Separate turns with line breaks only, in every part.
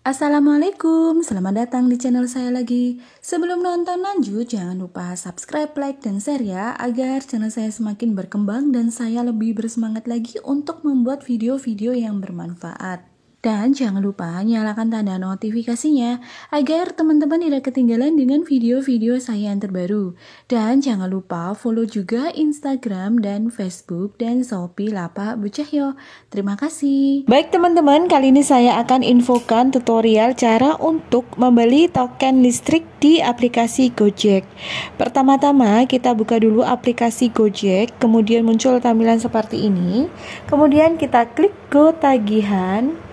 Assalamualaikum, selamat datang di channel saya lagi. Sebelum nonton lanjut, jangan lupa subscribe, like, dan share ya, agar channel saya semakin berkembang dan saya lebih bersemangat lagi untuk membuat video-video yang bermanfaat. Dan jangan lupa nyalakan tanda notifikasinya agar teman-teman tidak ketinggalan dengan video-video saya yang terbaru. Dan jangan lupa follow juga Instagram dan Facebook dan Shopee Lapa Bucahyo. Terima kasih. Baik teman-teman, kali ini saya akan infokan tutorial cara untuk membeli token listrik di aplikasi Gojek. Pertama-tama kita buka dulu aplikasi Gojek, kemudian muncul tampilan seperti ini. Kemudian kita klik Go Tagihan.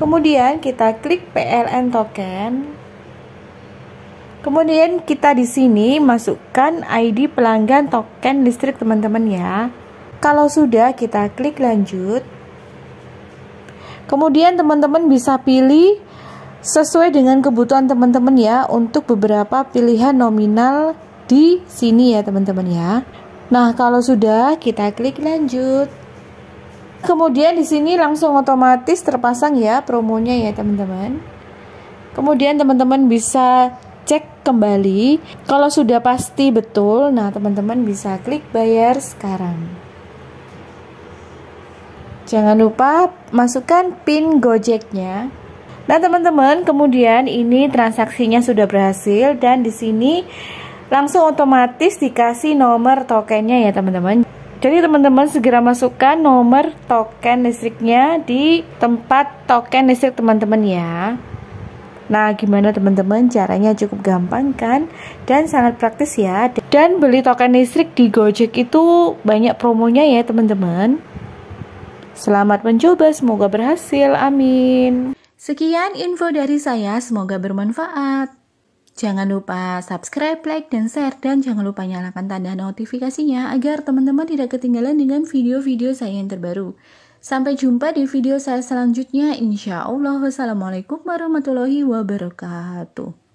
Kemudian kita klik PLN token. Kemudian kita di sini masukkan ID pelanggan token listrik teman-teman ya. Kalau sudah kita klik lanjut. Kemudian teman-teman bisa pilih sesuai dengan kebutuhan teman-teman ya untuk beberapa pilihan nominal di sini ya teman-teman ya. Nah, kalau sudah kita klik lanjut. Kemudian di sini langsung otomatis terpasang ya promonya ya teman-teman. Kemudian teman-teman bisa cek kembali. Kalau sudah pasti betul, nah teman-teman bisa klik bayar sekarang. Jangan lupa masukkan PIN Gojeknya. Nah, teman-teman, kemudian ini transaksinya sudah berhasil dan di sini langsung otomatis dikasih nomor tokennya ya, teman-teman. Jadi teman-teman segera masukkan nomor token listriknya di tempat token listrik teman-teman ya. Nah, gimana teman-teman? Caranya cukup gampang kan? Dan sangat praktis ya. Dan beli token listrik di Gojek itu banyak promonya ya, teman-teman. Selamat mencoba, semoga berhasil. Amin. Sekian info dari saya, semoga bermanfaat. Jangan lupa subscribe, like, dan share, dan jangan lupa nyalakan tanda notifikasinya agar teman-teman tidak ketinggalan dengan video-video saya yang terbaru. Sampai jumpa di video saya selanjutnya, insya Allah. Wassalamualaikum warahmatullahi wabarakatuh.